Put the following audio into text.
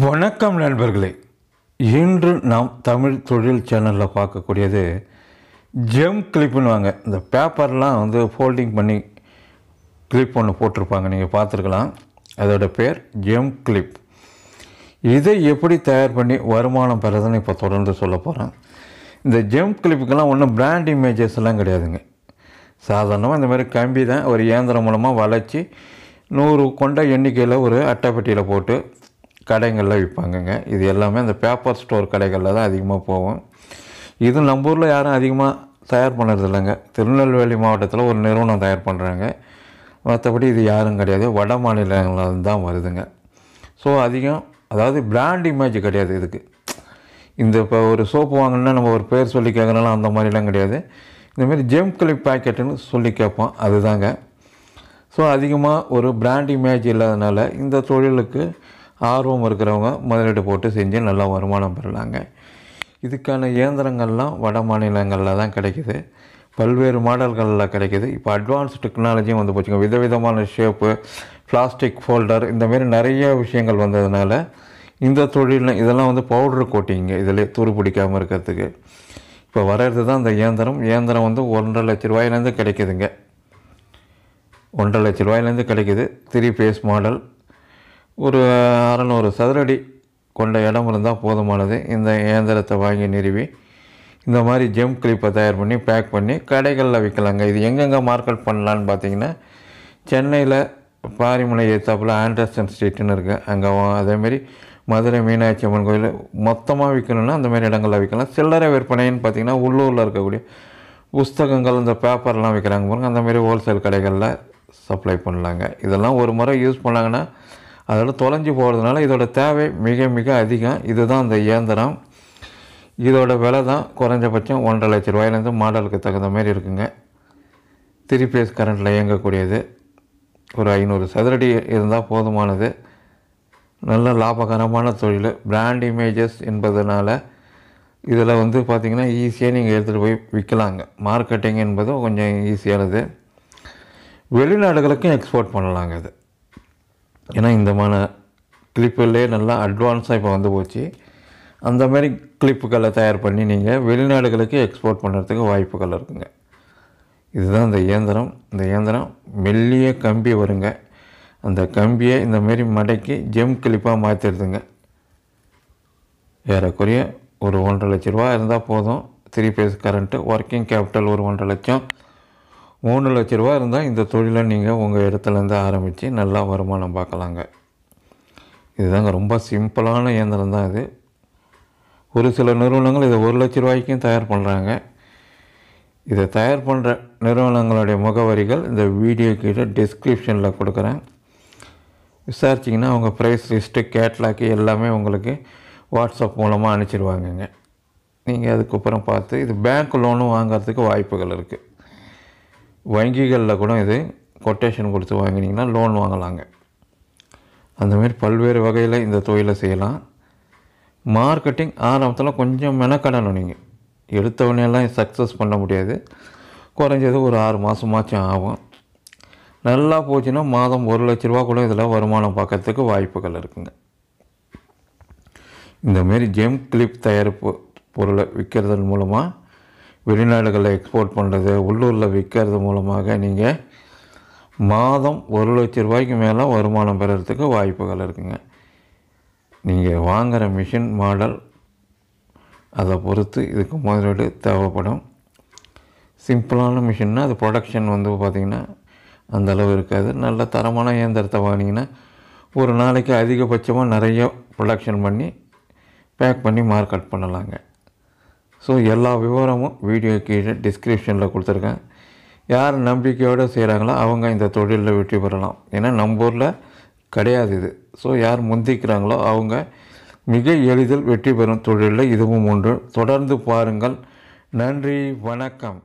வணக்கம் நண்பர்களே இன்று நாம் தமிழ் தொழில் சேனலில் பார்க்கக்கூடியது ஜெம் கிளிப்புன்னு வாங்க இந்த பேப்பர்லாம் வந்து ஃபோல்டிங் பண்ணி கிளிப் ஒன்று போட்டிருப்பாங்க நீங்கள் பார்த்துருக்கலாம் அதோட பேர் ஜெம் கிளிப் இதை எப்படி தயார் பண்ணி வருமானம் பெறதுன்னு இப்போ தொடர்ந்து சொல்ல போகிறேன் இந்த ஜெம் கிளிப்புக்கெல்லாம் ஒன்றும் பிராண்ட் இமேஜஸ்லாம் கிடையாதுங்க சாதாரணமாக இந்த மாதிரி கம்பி தான் ஒரு இயந்திரம் மூலமாக வளைச்சி நூறு கொண்ட எண்ணிக்கையில் ஒரு அட்டைப்பட்டியில் போட்டு கடைகளில் விற்பாங்கங்க இது எல்லாமே அந்த பேப்பர் ஸ்டோர் கடைகளில் தான் அதிகமாக போவோம் இது நம்ம ஊரில் யாரும் அதிகமாக தயார் பண்ணுறது இல்லைங்க திருநெல்வேலி மாவட்டத்தில் ஒரு நிறுவனம் தயார் பண்ணுறாங்க மற்றபடி இது யாரும் கிடையாது வட மாநிலங்களில் தான் வருதுங்க ஸோ அதிகம் அதாவது பிராண்ட் இமேஜ் கிடையாது இதுக்கு இந்த இப்போ ஒரு சோப்பு வாங்கினா நம்ம ஒரு பேர் சொல்லி கேட்குறனால அந்த மாதிரிலாம் கிடையாது இந்தமாரி ஜெம் கிளிப் பேக்கெட்டுன்னு சொல்லி கேட்போம் அதுதாங்க ஸோ அதிகமாக ஒரு பிராண்ட் இமேஜ் இல்லாதனால இந்த தொழிலுக்கு ஆர்வம் இருக்கிறவங்க முதலீடு போட்டு செஞ்சு நல்லா வருமானம் பெறலாங்க இதுக்கான இயந்திரங்கள்லாம் வட மாநிலங்களில் தான் கிடைக்கிது பல்வேறு மாடல்களில் கிடைக்கிது இப்போ அட்வான்ஸ் டெக்னாலஜியும் வந்து போச்சுங்க விதவிதமான ஷேப்பு பிளாஸ்டிக் ஃபோல்டர் இந்தமாரி நிறைய விஷயங்கள் வந்ததுனால இந்த தொழில் இதெல்லாம் வந்து பவுடர் கோட்டிங்க இதில் துரு பிடிக்காமல் இருக்கிறதுக்கு இப்போ வர்றது தான் இந்த இயந்திரம் இயந்திரம் வந்து ஒன்றரை லட்ச ரூபாயிலேருந்து கிடைக்குதுங்க ஒன்றரை லட்ச ரூபாயிலேருந்து கிடைக்கிது த்ரீ ஃபேஸ் மாடல் ஒரு அறநூறு சதுரடி கொண்ட இடம் இருந்தால் போதுமானது இந்த இயந்திரத்தை வாங்கி நிறுவி இந்த மாதிரி ஜெம் கிளிப்பை தயார் பண்ணி பேக் பண்ணி கடைகளில் விற்கலாங்க இது எங்கெங்கே மார்க்கெட் பண்ணலான்னு பார்த்தீங்கன்னா சென்னையில் பாரிமலை ஏத்தாப்பில் ஆண்டர்சன் ஸ்ட்ரீட்னு இருக்குது அங்கே அதேமாரி மதுரை மீனாட்சி அம்மன் கோயில் மொத்தமாக விற்கணும்னா அந்தமாரி இடங்களில் விற்கலாம் சில்லறை விற்பனைன்னு பார்த்திங்கன்னா உள்ளூரில் இருக்கக்கூடிய புஸ்தகங்கள் இந்த பேப்பர்லாம் விற்கிறாங்க பாருங்கள் அந்தமாரி ஹோல்சேல் கடைகளில் சப்ளை பண்ணலாங்க இதெல்லாம் ஒரு முறை யூஸ் பண்ணாங்கன்னா அதோட தொலைஞ்சு போகிறதுனால இதோட தேவை மிக மிக அதிகம் இதுதான் அந்த இயந்திரம் இதோட விலை தான் குறைஞ்சபட்சம் ஒன்றரை லட்ச ரூபாயிலேருந்து மாடலுக்கு தகுந்த மாதிரி இருக்குங்க த்ரீ ஃபேஸ் கரண்ட்டில் இயங்கக்கூடியது ஒரு ஐநூறு சதுரடி இருந்தால் போதுமானது நல்ல லாபகரமான தொழில் பிராண்ட் இமேஜஸ் என்பதனால் இதில் வந்து பார்த்திங்கன்னா ஈஸியாக நீங்கள் எடுத்துகிட்டு போய் விற்கலாங்க மார்க்கெட்டிங் என்பதும் கொஞ்சம் ஈஸியானது வெளிநாடுகளுக்கும் எக்ஸ்போர்ட் பண்ணலாங்க இது ஏன்னா இந்த மாதிரி கிளிப்புலே நல்லா அட்வான்ஸாக இப்போ வந்து போச்சு அந்த மாதிரி கிளிப்புகளை தயார் பண்ணி நீங்கள் வெளிநாடுகளுக்கு எக்ஸ்போர்ட் பண்ணுறதுக்கு வாய்ப்புகள் இருக்குங்க இதுதான் இந்த இயந்திரம் இந்த இயந்திரம் மெல்லிய கம்பி வருங்க அந்த கம்பியை இந்த மாரி மடக்கி ஜெம் கிளிப்பாக மாற்றிடுதுங்க ஏறக்குறைய ஒரு ஒன்றரை லட்ச ரூபா இருந்தால் போதும் three phase current working capital ஒரு ஒன்றரை லட்சம் மூணு லட்ச ரூபா இருந்தால் இந்த தொழிலை நீங்கள் உங்கள் இடத்துலேருந்து ஆரம்பித்து நல்லா வருமானம் பார்க்கலாங்க இதுதாங்க ரொம்ப சிம்பிளான இயந்திரம் தான் இது ஒரு சில நிறுவனங்கள் இதை ஒரு லட்ச ரூபாய்க்கும் தயார் பண்ணுறாங்க இதை தயார் பண்ணுற நிறுவனங்களுடைய முகவரிகள் இந்த வீடியோ கீழே டிஸ்கிரிப்ஷனில் கொடுக்குறேன் விசாரிச்சிங்கன்னா அவங்க ப்ரைஸ் லிஸ்ட்டு கேட்லாக்கு எல்லாமே உங்களுக்கு வாட்ஸ்அப் மூலமாக அனுப்பிச்சிடுவாங்கங்க நீங்கள் அதுக்கப்புறம் பார்த்து இது பேங்க் லோனும் வாங்கிறதுக்கு வாய்ப்புகள் இருக்குது வங்கிகளில் கூட இது கொட்டேஷன் கொடுத்து வாங்கினீங்கன்னா லோன் வாங்கலாங்க அந்தமாரி பல்வேறு வகையில் இந்த தொழிலை செய்யலாம் மார்க்கெட்டிங் ஆரம்பத்தில் கொஞ்சம் மெனக்கடணும் நீங்கள் எடுத்தவனையெல்லாம் சக்ஸஸ் பண்ண முடியாது குறைஞ்சது ஒரு ஆறு மாதமாச்சும் ஆகும் நல்லா போச்சுன்னா மாதம் ஒரு லட்ச ரூபா கூட இதில் வருமானம் பார்க்கறதுக்கு வாய்ப்புகள் இருக்குங்க இந்தமாரி ஜெம் கிளிப் தயாரிப்பு பொருளை விற்கிறதன் மூலமாக வெளிநாடுகளில் எக்ஸ்போர்ட் பண்ணுறது உள்ளூரில் விற்கிறது மூலமாக நீங்கள் மாதம் ஒரு லட்ச ரூபாய்க்கு மேலே வருமானம் பெறறதுக்கு வாய்ப்புகள் இருக்குங்க நீங்கள் வாங்குகிற மிஷின் மாடல் அதை பொறுத்து இதுக்கு முதலீடு தேவைப்படும் சிம்பிளான மிஷின்னா அது ப்ரொடக்ஷன் வந்து பார்த்திங்கன்னா அந்தளவு இருக்காது நல்ல தரமான இயந்திரத்தை வாங்கினீங்கன்னா ஒரு நாளைக்கு அதிகபட்சமாக நிறைய ப்ரொடக்ஷன் பண்ணி பேக் பண்ணி மார்க்கெட் பண்ணலாங்க ஸோ எல்லா விவரமும் வீடியோ கீழே டிஸ்கிரிப்ஷனில் கொடுத்துருக்கேன் யார் நம்பிக்கையோடு செய்கிறாங்களோ அவங்க இந்த தொழிலில் வெற்றி பெறலாம் ஏன்னா நம்ம ஊரில் கிடையாது இது ஸோ யார் முந்திக்கிறாங்களோ அவங்க மிக எளிதில் வெற்றி பெறும் தொழிலில் இதுவும் ஒன்று தொடர்ந்து பாருங்கள் நன்றி வணக்கம்